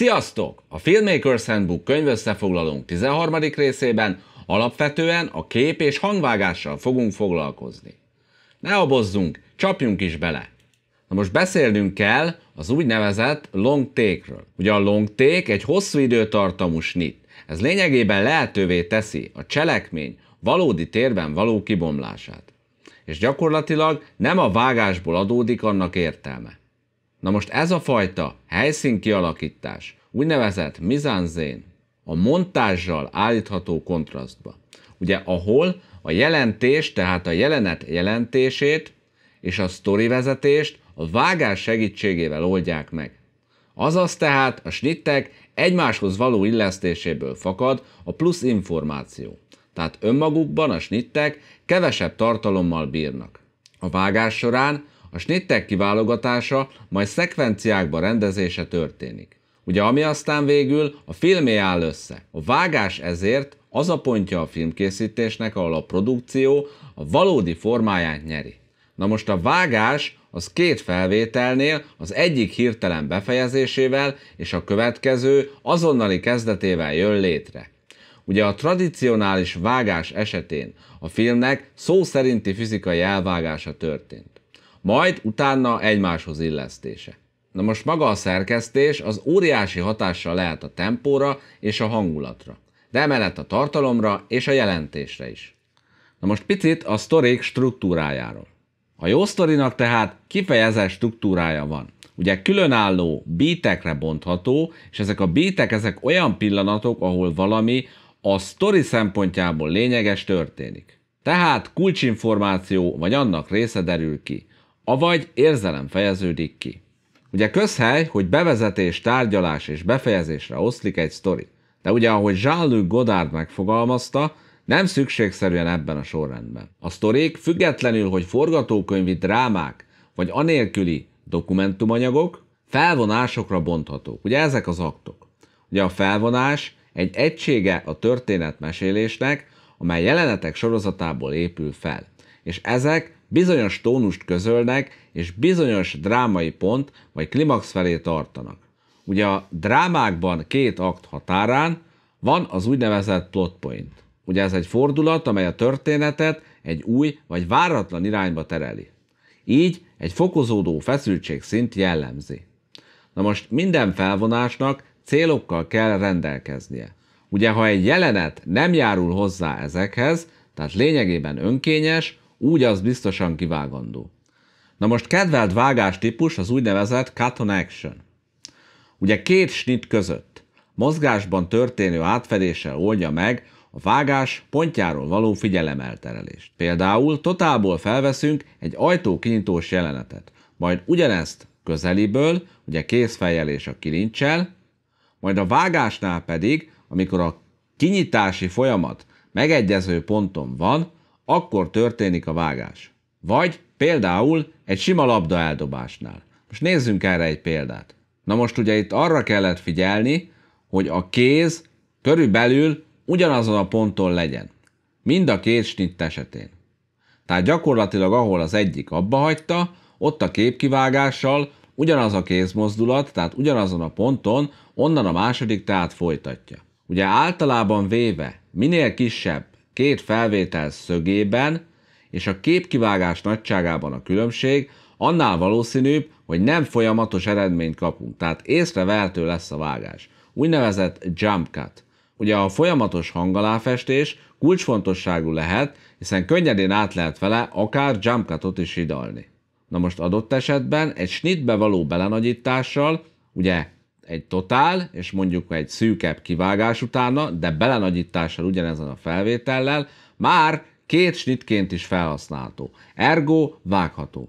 Sziasztok! A Filmmakers Handbook összefoglalónk 13. részében alapvetően a kép és hangvágással fogunk foglalkozni. Ne abozzunk, csapjunk is bele! Na most beszélnünk kell az úgynevezett long take-ről. Ugye a long take egy hosszú időtartamú snit. Ez lényegében lehetővé teszi a cselekmény valódi térben való kibomlását. És gyakorlatilag nem a vágásból adódik annak értelme. Na most ez a fajta kialakítás úgynevezett mizánzén a montázsal állítható kontrasztba. Ugye ahol a jelentés, tehát a jelenet jelentését és a sztori vezetést a vágás segítségével oldják meg. Azaz tehát a snittek egymáshoz való illesztéséből fakad a plusz információ. Tehát önmagukban a snittek kevesebb tartalommal bírnak. A vágás során a snittek kiválogatása majd szekvenciákba rendezése történik. Ugye ami aztán végül a filmé áll össze. A vágás ezért az a pontja a filmkészítésnek, ahol a produkció a valódi formáját nyeri. Na most a vágás az két felvételnél, az egyik hirtelen befejezésével és a következő azonnali kezdetével jön létre. Ugye a tradicionális vágás esetén a filmnek szó szerinti fizikai elvágása történt, majd utána egymáshoz illesztése. Na most maga a szerkesztés az óriási hatással lehet a tempóra és a hangulatra, de emellett a tartalomra és a jelentésre is. Na most picit a sztorik struktúrájáról. A jó sztorinak tehát kifejezett struktúrája van. Ugye különálló bítekre bontható, és ezek a bítek ezek olyan pillanatok, ahol valami a sztori szempontjából lényeges történik. Tehát kulcsinformáció vagy annak része derül ki, avagy érzelem fejeződik ki. Ugye közhely, hogy bevezetés, tárgyalás és befejezésre oszlik egy sztori. De ugye ahogy Jean-Luc Godard megfogalmazta, nem szükségszerűen ebben a sorrendben. A sztorék függetlenül, hogy forgatókönyvi drámák, vagy anélküli dokumentumanyagok, felvonásokra bonthatók. Ugye ezek az aktok. Ugye a felvonás egy egysége a történetmesélésnek, amely jelenetek sorozatából épül fel. És ezek bizonyos tónust közölnek, és bizonyos drámai pont vagy klimax felé tartanak. Ugye a drámákban két akt határán van az úgynevezett plot point. Ugye ez egy fordulat, amely a történetet egy új vagy váratlan irányba tereli. Így egy fokozódó feszültség szint jellemzi. Na most minden felvonásnak célokkal kell rendelkeznie. Ugye ha egy jelenet nem járul hozzá ezekhez, tehát lényegében önkényes, úgy az biztosan kivágandó. Na most kedvelt vágástípus az úgynevezett cut on action. Ugye két snit között mozgásban történő átfedéssel oldja meg a vágás pontjáról való figyelemelterelést. Például totálból felveszünk egy ajtó kinyitós jelenetet, majd ugyanezt közeliből, ugye kézfejjel és a kilincsel, majd a vágásnál pedig, amikor a kinyitási folyamat megegyező ponton van, akkor történik a vágás. Vagy például egy sima labda eldobásnál. Most nézzünk erre egy példát. Na most ugye itt arra kellett figyelni, hogy a kéz körülbelül ugyanazon a ponton legyen. Mind a két snitt esetén. Tehát gyakorlatilag ahol az egyik abba hagyta, ott a képkivágással ugyanaz a kézmozdulat, tehát ugyanazon a ponton, onnan a második tehát folytatja. Ugye általában véve minél kisebb két felvétel szögében és a képkivágás nagyságában a különbség, annál valószínűbb, hogy nem folyamatos eredményt kapunk, tehát észrevehető lesz a vágás. Úgynevezett jump cut. Ugye a folyamatos hangaláfestés kulcsfontosságú lehet, hiszen könnyedén át lehet vele akár jump cutot is idalni. Na most adott esetben egy snitbe való belenagyítással, ugye egy totál, és mondjuk egy szűkebb kivágás utána, de belenagyítással ugyanezen a felvétellel, már két snitként is felhasználható. Ergo vágható.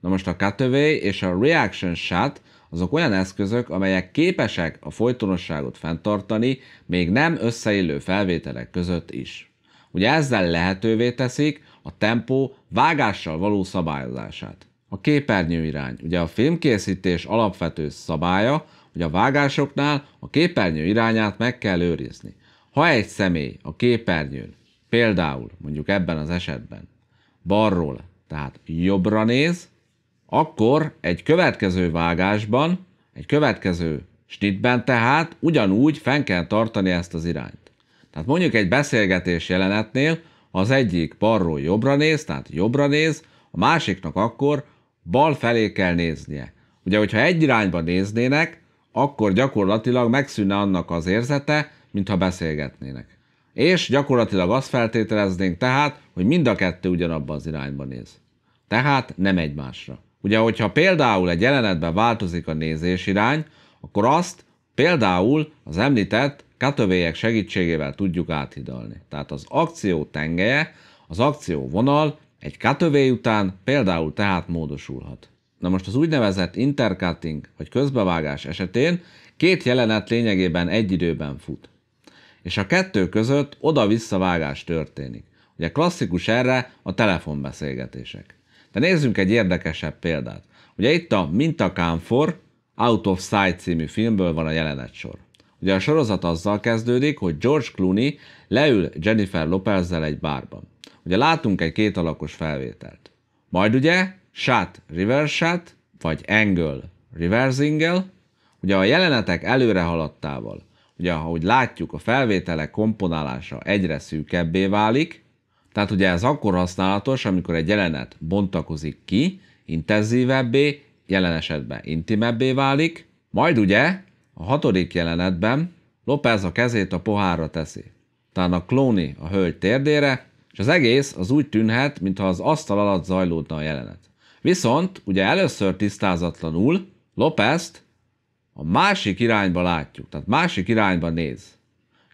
Na most a cutaway és a reaction shot azok olyan eszközök, amelyek képesek a folytonosságot fenntartani, még nem összeillő felvételek között is. Ugye ezzel lehetővé teszik a tempó vágással való szabályozását. A képernyő irány. Ugye a filmkészítés alapvető szabálya, hogy a vágásoknál a képernyő irányát meg kell őrizni. Ha egy személy a képernyőn, például mondjuk ebben az esetben, balról, tehát jobbra néz, akkor egy következő vágásban, egy következő snitben tehát ugyanúgy fenn kell tartani ezt az irányt. Tehát mondjuk egy beszélgetés jelenetnél, az egyik balról jobbra néz, tehát jobbra néz, a másiknak akkor bal felé kell néznie. Ugye, hogyha egy irányba néznének, akkor gyakorlatilag megszűnne annak az érzete, mintha beszélgetnének. És gyakorlatilag azt feltételeznénk tehát, hogy mind a kettő ugyanabba az irányba néz. Tehát nem egymásra. Ugye, hogyha például egy jelenetben változik a nézésirány, akkor azt például az említett katövélyek segítségével tudjuk áthidalni. Tehát az akció tengeje, az akció vonal egy katövély után például tehát módosulhat. Na most az úgynevezett intercutting, vagy közbevágás esetén két jelenet lényegében egy időben fut. És a kettő között oda-vissza vágás történik. Ugye klasszikus erre a telefonbeszélgetések. De nézzünk egy érdekesebb példát. Ugye itt a Mintakámfor Out of Sight című filmből van a sor. Ugye a sorozat azzal kezdődik, hogy George Clooney leül Jennifer Lopezzel egy bárban. Ugye látunk egy kétalakos felvételt. Majd ugye shot reverse shot, vagy angle reversing Ugye a jelenetek előre haladtával, ugye ahogy látjuk, a felvételek komponálása egyre szűkebbé válik, tehát ugye ez akkor használatos, amikor egy jelenet bontakozik ki, intenzívebbé, jelen esetben intimebbé válik, majd ugye a hatodik jelenetben López a kezét a pohárra teszi, a klóni a hölgy térdére, és az egész az úgy tűnhet, mintha az asztal alatt zajlódna a jelenet. Viszont ugye először tisztázatlanul Lópezt a másik irányba látjuk, tehát másik irányba néz.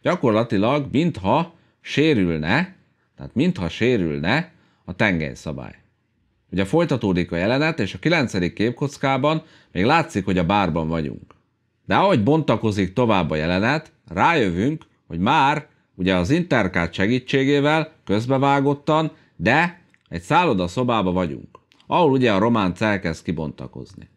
Gyakorlatilag mintha sérülne, tehát mintha sérülne a tengelyszabály. Ugye folytatódik a jelenet, és a kilencedik képkockában még látszik, hogy a bárban vagyunk. De ahogy bontakozik tovább a jelenet, rájövünk, hogy már ugye az interkát segítségével, közbevágottan, de egy szálloda szobába vagyunk ahol ugye a románc elkezd kibontakozni.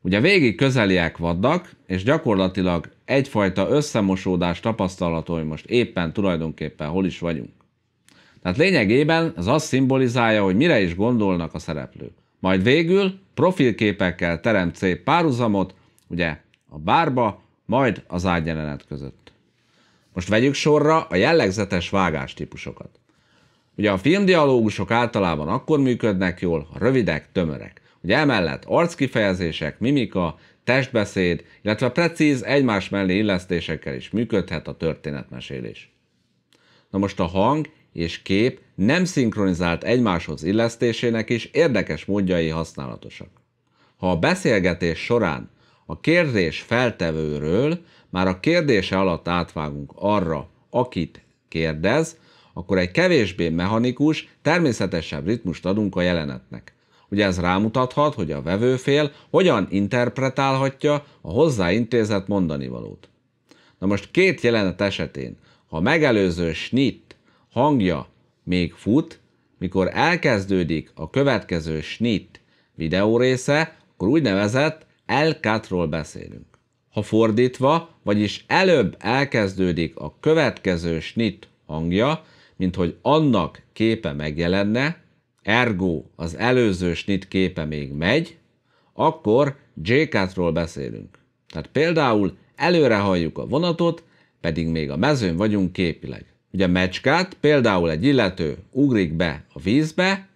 Ugye végig közeliek vannak, és gyakorlatilag egyfajta összemosódás tapasztalható, hogy most éppen tulajdonképpen hol is vagyunk. Tehát lényegében ez azt szimbolizálja, hogy mire is gondolnak a szereplők. Majd végül profilképekkel teremt szép párhuzamot, ugye a bárba, majd az ágyjelenet között. Most vegyük sorra a jellegzetes vágástípusokat. Ugye a filmdialógusok általában akkor működnek jól, ha rövidek, tömörek. Ugye emellett arckifejezések, mimika, testbeszéd, illetve precíz egymás mellé illesztésekkel is működhet a történetmesélés. Na most a hang és kép nem szinkronizált egymáshoz illesztésének is érdekes módjai használatosak. Ha a beszélgetés során a kérdés feltevőről már a kérdése alatt átvágunk arra, akit kérdez, akkor egy kevésbé mechanikus, természetesebb ritmust adunk a jelenetnek. Ugye ez rámutathat, hogy a vevőfél hogyan interpretálhatja a hozzáintézett mondanivalót. Na most két jelenet esetén, ha a megelőző snit hangja még fut, mikor elkezdődik a következő snit videó része, akkor úgynevezett elkátról beszélünk. Ha fordítva, vagyis előbb elkezdődik a következő snit hangja, mint hogy annak képe megjelenne, ergo az előző snit képe még megy, akkor j ról beszélünk. Tehát például előre halljuk a vonatot, pedig még a mezőn vagyunk képileg. Ugye mecskát például egy illető ugrik be a vízbe,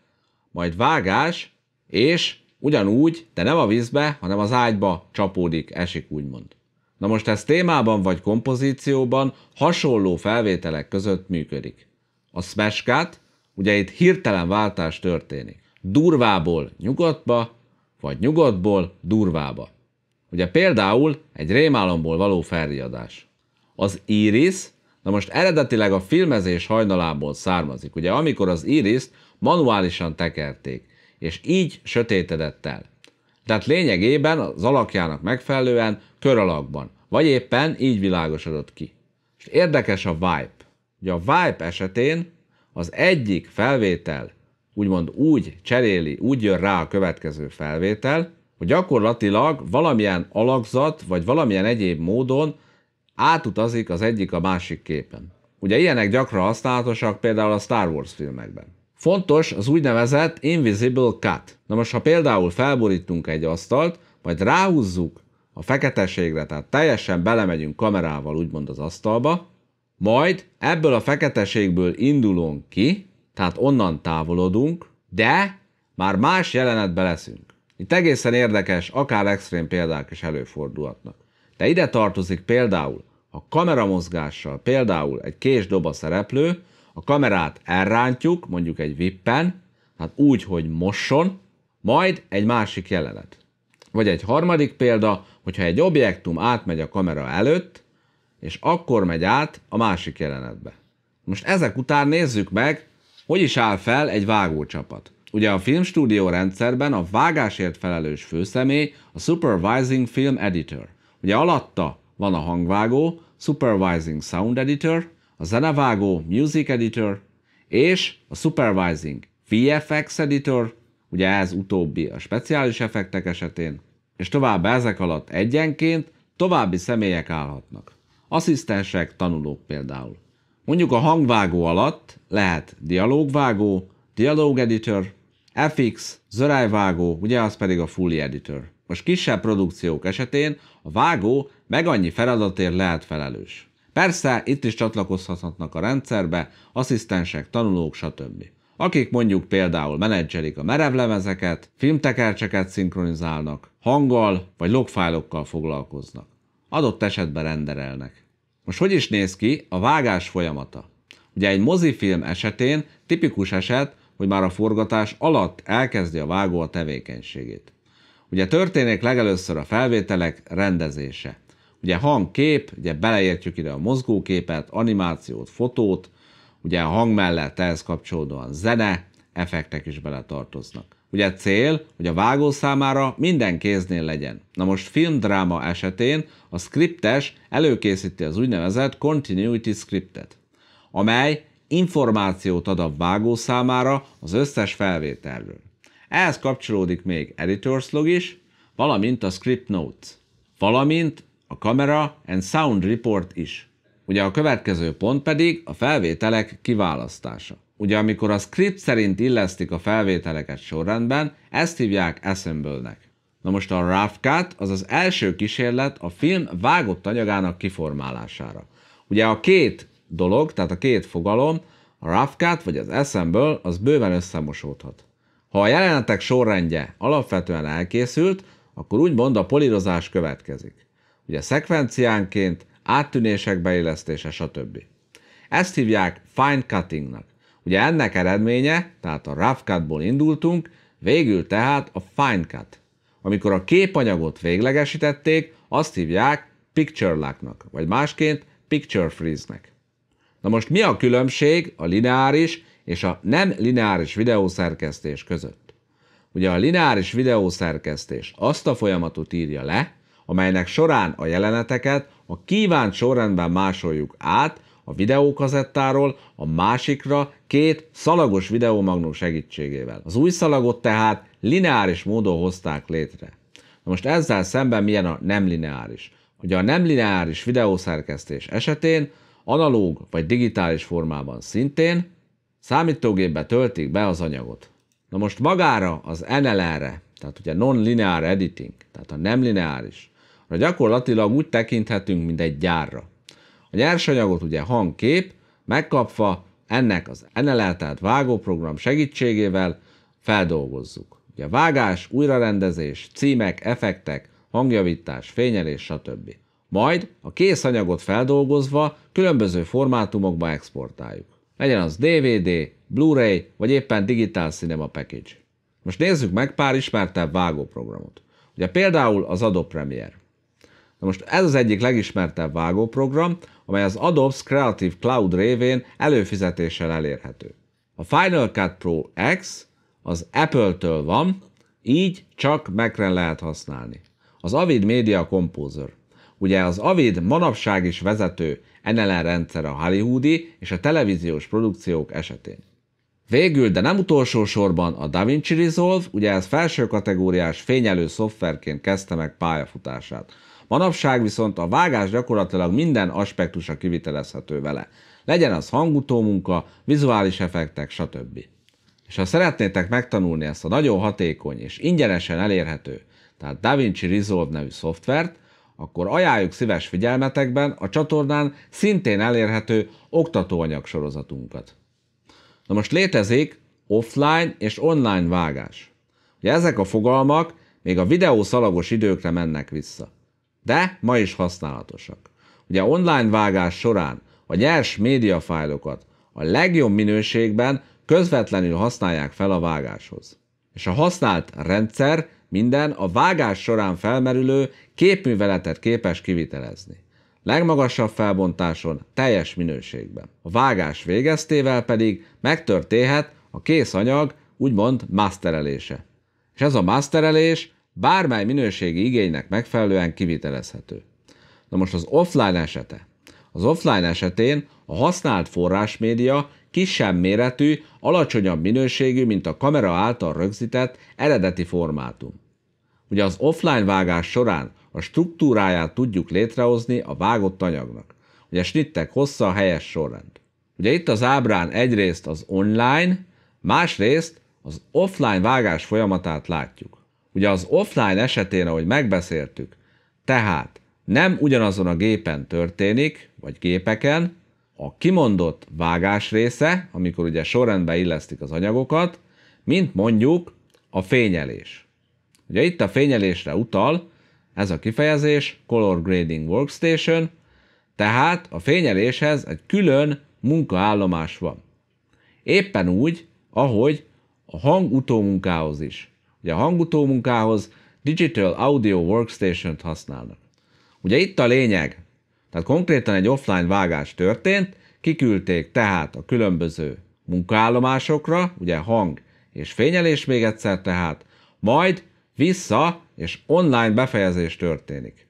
majd vágás, és ugyanúgy, de nem a vízbe, hanem az ágyba csapódik, esik úgymond. Na most ez témában vagy kompozícióban hasonló felvételek között működik a smeskát, ugye itt hirtelen váltás történik. Durvából nyugatba, vagy nyugatból durvába. Ugye például egy rémálomból való felriadás. Az íris, na most eredetileg a filmezés hajnalából származik, ugye amikor az íriszt manuálisan tekerték, és így sötétedett el. Tehát lényegében az alakjának megfelelően kör alakban, vagy éppen így világosodott ki. És érdekes a vibe hogy a Vibe esetén az egyik felvétel úgymond úgy cseréli, úgy jön rá a következő felvétel, hogy gyakorlatilag valamilyen alakzat, vagy valamilyen egyéb módon átutazik az egyik a másik képen. Ugye ilyenek gyakran használatosak például a Star Wars filmekben. Fontos az úgynevezett invisible cut. Na most, ha például felborítunk egy asztalt, majd ráhúzzuk a feketességre, tehát teljesen belemegyünk kamerával úgymond az asztalba, majd ebből a feketeségből indulunk ki, tehát onnan távolodunk, de már más jelenetbe leszünk. Itt egészen érdekes, akár extrém példák is előfordulhatnak. De ide tartozik például a kameramozgással, például egy kés doba szereplő, a kamerát elrántjuk, mondjuk egy vippen, hát úgy, hogy mosson, majd egy másik jelenet. Vagy egy harmadik példa, hogyha egy objektum átmegy a kamera előtt, és akkor megy át a másik jelenetbe. Most ezek után nézzük meg, hogy is áll fel egy vágócsapat. Ugye a filmstúdió rendszerben a vágásért felelős főszemély a Supervising Film Editor. Ugye alatta van a hangvágó, Supervising Sound Editor, a zenevágó Music Editor, és a Supervising VFX Editor, ugye ez utóbbi a speciális effektek esetén, és tovább ezek alatt egyenként további személyek állhatnak. Asszisztensek, tanulók például. Mondjuk a hangvágó alatt lehet dialógvágó, dialog editor, FX, zörájvágó, ugye az pedig a Fully Editor. Most kisebb produkciók esetén a vágó meg annyi feladatért lehet felelős. Persze itt is csatlakozhatnak a rendszerbe asszisztensek, tanulók, stb. Akik mondjuk például menedzselik a merevlemezeket, filmtekercseket szinkronizálnak, hanggal vagy logfájlokkal foglalkoznak adott esetben renderelnek. Most hogy is néz ki a vágás folyamata? Ugye egy mozifilm esetén tipikus eset, hogy már a forgatás alatt elkezdi a vágó a tevékenységét. Ugye történik legelőször a felvételek rendezése. Ugye hang, kép, ugye beleértjük ide a mozgóképet, animációt, fotót, ugye a hang mellett ehhez kapcsolódóan zene, effektek is beletartoznak. Ugye cél, hogy a vágó számára minden kéznél legyen. Na most filmdráma esetén a skriptes előkészíti az úgynevezett continuity scriptet, amely információt ad a vágó számára az összes felvételről. Ehhez kapcsolódik még editors log is, valamint a script notes, valamint a camera and sound report is. Ugye a következő pont pedig a felvételek kiválasztása. Ugye amikor a script szerint illesztik a felvételeket sorrendben, ezt hívják assemble-nek. Na most a rough cut az az első kísérlet a film vágott anyagának kiformálására. Ugye a két dolog, tehát a két fogalom, a rough cut vagy az assemble, az bőven összemosódhat. Ha a jelenetek sorrendje alapvetően elkészült, akkor úgymond a polírozás következik. Ugye szekvenciánként, áttűnések beillesztése, stb. Ezt hívják fine cuttingnak. Ugye ennek eredménye, tehát a rough cutból indultunk, végül tehát a fine cut. Amikor a képanyagot véglegesítették, azt hívják picture lacknak, vagy másként picture freeze-nek. Na most mi a különbség a lineáris és a nem lineáris videószerkesztés között? Ugye a lineáris videószerkesztés azt a folyamatot írja le, amelynek során a jeleneteket a kívánt sorrendben másoljuk át a videókazettáról a másikra két szalagos videómagnó segítségével. Az új szalagot tehát lineáris módon hozták létre. Na most ezzel szemben milyen a nem lineáris? Ugye a nem lineáris videószerkesztés esetén analóg vagy digitális formában szintén számítógépbe töltik be az anyagot. Na most magára az NLR-re, tehát ugye non-linear editing, tehát a nem lineáris, gyakorlatilag úgy tekinthetünk, mint egy gyárra. A nyersanyagot ugye hangkép megkapva ennek az tehát vágóprogram segítségével feldolgozzuk. Ugye vágás, újrarendezés, címek, effektek, hangjavítás, fényelés, stb. Majd a kész anyagot feldolgozva különböző formátumokba exportáljuk. Legyen az DVD, Blu-ray vagy éppen Digital Cinema Package. Most nézzük meg pár ismertebb vágóprogramot. Ugye például az Adobe Premiere. Na most ez az egyik legismertebb vágóprogram, amely az Adobe Creative Cloud révén előfizetéssel elérhető. A Final Cut Pro X az Apple-től van, így csak Mac-re lehet használni. Az Avid Media Composer. Ugye az Avid manapság is vezető NLR rendszer a hollywoodi és a televíziós produkciók esetén. Végül, de nem utolsó sorban a DaVinci Resolve, ugye ez felső kategóriás fényelő szoftverként kezdte meg pályafutását. Manapság viszont a vágás gyakorlatilag minden aspektusa kivitelezhető vele. Legyen az hangutómunka, vizuális effektek, stb. És ha szeretnétek megtanulni ezt a nagyon hatékony és ingyenesen elérhető, tehát DaVinci Resolve nevű szoftvert, akkor ajánljuk szíves figyelmetekben a csatornán szintén elérhető oktatóanyag sorozatunkat. Na most létezik offline és online vágás. Ugye ezek a fogalmak még a videó szalagos időkre mennek vissza de ma is használatosak. Ugye online vágás során a nyers médiafájlokat a legjobb minőségben közvetlenül használják fel a vágáshoz. És a használt rendszer minden a vágás során felmerülő képműveletet képes kivitelezni. Legmagasabb felbontáson, teljes minőségben. A vágás végeztével pedig megtörténhet a kész anyag úgymond masterelése. És ez a masterelés bármely minőségi igénynek megfelelően kivitelezhető. Na most az offline esete. Az offline esetén a használt forrásmédia kisebb méretű, alacsonyabb minőségű, mint a kamera által rögzített eredeti formátum. Ugye az offline vágás során a struktúráját tudjuk létrehozni a vágott anyagnak. Ugye snittek hossza, helyes sorrend. Ugye itt az ábrán egyrészt az online, másrészt az offline vágás folyamatát látjuk. Ugye az offline esetén, ahogy megbeszéltük, tehát nem ugyanazon a gépen történik, vagy gépeken, a kimondott vágás része, amikor ugye sorrendbe illesztik az anyagokat, mint mondjuk a fényelés. Ugye itt a fényelésre utal ez a kifejezés Color Grading Workstation, tehát a fényeléshez egy külön munkaállomás van. Éppen úgy, ahogy a hang utómunkához is ugye a hangutó munkához Digital Audio Workstation-t használnak. Ugye itt a lényeg, tehát konkrétan egy offline vágás történt, kiküldték tehát a különböző munkállomásokra, ugye hang és fényelés még egyszer tehát, majd vissza és online befejezés történik.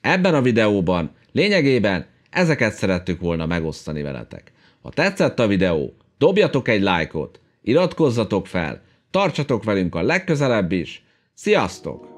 Ebben a videóban lényegében ezeket szerettük volna megosztani veletek. Ha tetszett a videó, dobjatok egy lájkot, iratkozzatok fel, Tartsatok velünk a legközelebb is. Sziasztok!